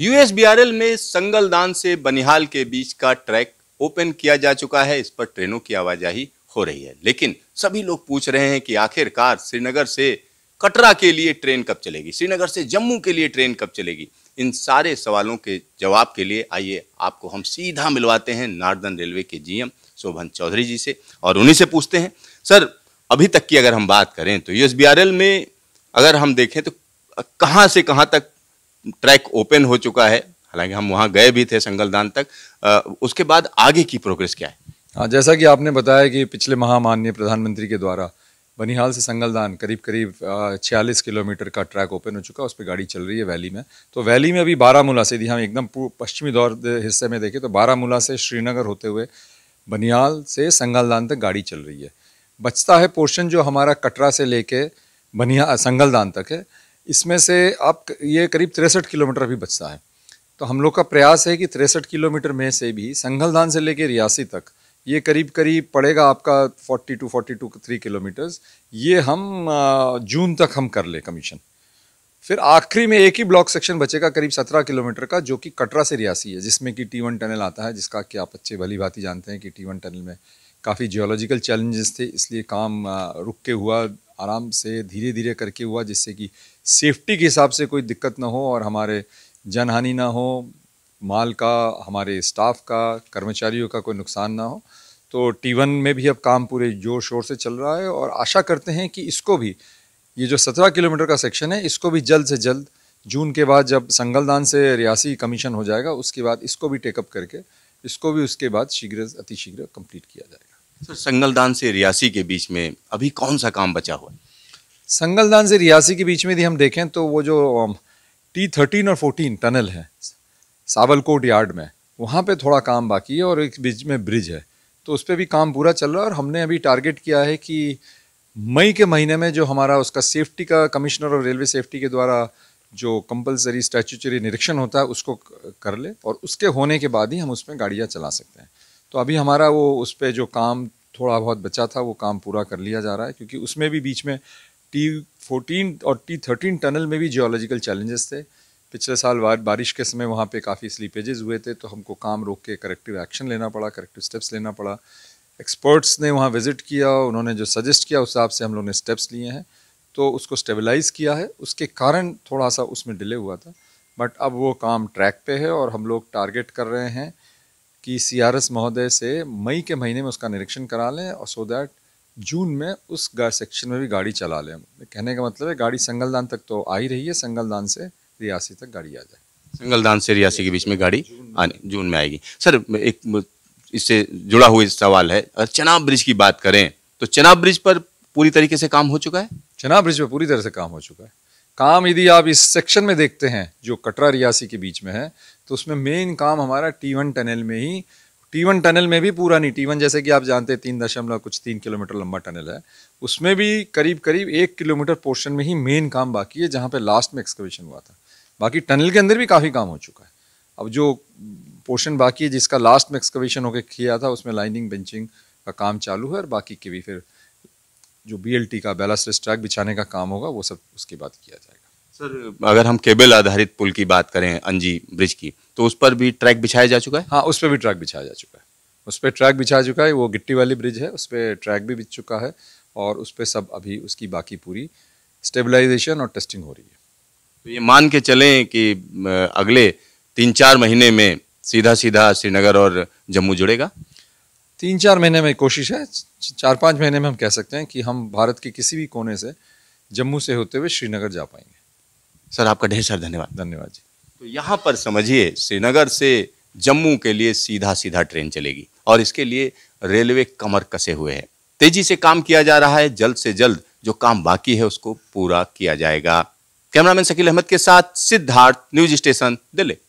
USBRL में संगलदान से बनिहाल के बीच का ट्रैक ओपन किया जा चुका है इस पर ट्रेनों की आवाजाही हो रही है लेकिन सभी लोग पूछ रहे हैं कि आखिरकार श्रीनगर से कटरा के लिए ट्रेन कब चलेगी श्रीनगर से जम्मू के लिए ट्रेन कब चलेगी इन सारे सवालों के जवाब के लिए आइए आपको हम सीधा मिलवाते हैं नार्दन रेलवे के जीएम शोभन चौधरी जी से और उन्हीं से पूछते हैं सर अभी तक की अगर हम बात करें तो यूएसबीआरएल में अगर हम देखें तो कहाँ से कहाँ तक ट्रैक ओपन हो चुका है हालांकि हम वहाँ गए भी थे संगलदान तक आ, उसके बाद आगे की प्रोग्रेस क्या है हाँ जैसा कि आपने बताया कि पिछले माह माननीय प्रधानमंत्री के द्वारा बनिहाल से संगलदान करीब करीब छियालीस किलोमीटर का ट्रैक ओपन हो चुका है उस पर गाड़ी चल रही है वैली में तो वैली में अभी बारामूला से यदि हम एकदम पश्चिमी दौर हिस्से में देखें तो बारामूला से श्रीनगर होते हुए बनिहाल से संगलदान तक गाड़ी चल रही है बचता है पोर्शन जो हमारा कटरा से लेके बनिया संगलदान तक है इसमें से आप ये करीब तिरसठ किलोमीटर भी बचता है तो हम लोग का प्रयास है कि तिरसठ किलोमीटर में से भी संगलधान से लेकर रियासी तक ये करीब करीब पड़ेगा आपका forty two 42 two three kilometres ये हम जून तक हम कर ले कमीशन फिर आखिरी में एक ही ब्लॉक सेक्शन बचेगा करीब 17 किलोमीटर का जो कि कटरा से रियासी है जिसमें कि टी वन टनल आता है जिसका कि आप अच्छे भली भांति जानते हैं कि टी वन टनल में काफ़ी जियोलॉजिकल चैलेंजेस थे इसलिए काम रुक के हुआ आराम से धीरे धीरे करके हुआ जिससे कि सेफ्टी के हिसाब से कोई दिक्कत ना हो और हमारे जनहानि ना हो माल का हमारे स्टाफ का कर्मचारियों का कोई नुकसान ना हो तो टी वन में भी अब काम पूरे जोर शोर से चल रहा है और आशा करते हैं कि इसको भी ये जो सत्रह किलोमीटर का सेक्शन है इसको भी जल्द से जल्द जून के बाद जब संगलदान से रियासी कमीशन हो जाएगा उसके बाद इसको भी टेकअप करके इसको भी उसके बाद शीघ्र अतिशीघ्र शीघ्र कंप्लीट किया जाएगा सर संगलदान से रियासी के बीच में अभी कौन सा काम बचा हुआ है संगलदान से रियासी के बीच में यदि हम देखें तो वो जो टी थर्टीन और फोर्टीन टनल है सावलकोट यार्ड में वहाँ पे थोड़ा काम बाकी है और एक बीच में ब्रिज है तो उस पर भी काम पूरा चल रहा है और हमने अभी टारगेट किया है कि मई के महीने में जो हमारा उसका सेफ्टी का कमिश्नर और रेलवे सेफ्टी के द्वारा जो कंपलसरी स्टैचूचरी निरीक्षण होता है उसको कर ले और उसके होने के बाद ही हम उसमें गाड़ियाँ चला सकते हैं तो अभी हमारा वो उस पर जो काम थोड़ा बहुत बचा था वो काम पूरा कर लिया जा रहा है क्योंकि उसमें भी बीच में टी फोर्टीन और टी थर्टीन टनल में भी जियोलॉजिकल चैलेंजेस थे पिछले साल बार बारिश के समय वहाँ पे काफ़ी स्लीपेजेस हुए थे तो हमको काम रोक के करेक्टिव एक्शन लेना पड़ा करेक्टिव स्टेप्स लेना पड़ा एक्सपर्ट्स ने वहाँ विज़िट किया उन्होंने जो सजेस्ट किया उस हिसाब से हम लोग ने स्टेप्स लिए हैं तो उसको स्टेबलाइज़ किया है उसके कारण थोड़ा सा उसमें डिले हुआ था बट अब वो काम ट्रैक पे है और हम लोग टारगेट कर रहे हैं कि सीआरएस महोदय से मई के महीने में उसका निरीक्षण करा लें और सो दैट जून में उस सेक्शन में भी गाड़ी चला लें कहने का मतलब है गाड़ी संगलदान तक तो आ ही रही है संगलदान से रियासी तक गाड़ी आ जाए संगलदान से रियासी के बीच में गाड़ी आने जून में आएगी सर एक इससे जुड़ा हुआ सवाल है अगर चनाब ब्रिज की बात करें तो चनाब ब्रिज पर पूरी तरीके से काम हो चुका है चनाब ब्रिज पर पूरी तरह से काम हो चुका है काम यदि आप इस सेक्शन में देखते हैं जो कटरा रियासी के बीच में है तो उसमें मेन काम हमारा टी वन टनल में ही टी वन टनल में भी पूरा नहीं टी वन जैसे कि आप जानते हैं तीन दशमलव कुछ तीन किलोमीटर लंबा टनल है उसमें भी करीब करीब एक किलोमीटर पोर्शन में ही मेन काम बाकी है जहाँ पे लास्ट में एक्सकवेशन हुआ था बाकी टनल के अंदर भी काफ़ी काम हो चुका है अब जो पोर्शन बाकी है जिसका लास्ट में एक्सकवेशन होकर किया था उसमें लाइनिंग बेंचिंग का काम चालू है और बाकी के भी फिर जो बी का बैलास्ट ट्रैक बिछाने का काम होगा वो सब उसके बाद किया जाएगा सर अगर हम केबल आधारित पुल की बात करें अंजी ब्रिज की तो उस पर भी ट्रैक बिछाया जा चुका है हाँ उस पर भी ट्रैक बिछाया जा चुका है उस पर ट्रैक बिछा चुका है वो गिट्टी वाली ब्रिज है उस पर ट्रैक भी बिछ चुका है और उस पर सब अभी उसकी बाकी पूरी स्टेबलाइजेशन और टेस्टिंग हो रही है तो ये मान के चलें कि अगले तीन चार महीने में सीधा सीधा श्रीनगर और जम्मू जुड़ेगा तीन चार महीने में कोशिश है चार पाँच महीने में हम कह सकते हैं कि हम भारत के किसी भी कोने से जम्मू से होते हुए श्रीनगर जा पाएंगे सर आपका ढेर सारा धन्यवाद धन्यवाद जी तो यहाँ पर समझिए श्रीनगर से जम्मू के लिए सीधा सीधा ट्रेन चलेगी और इसके लिए रेलवे कमर कसे हुए हैं तेजी से काम किया जा रहा है जल्द से जल्द जो काम बाकी है उसको पूरा किया जाएगा कैमरामैन शकील अहमद के साथ सिद्धार्थ न्यूज स्टेशन दिल्ली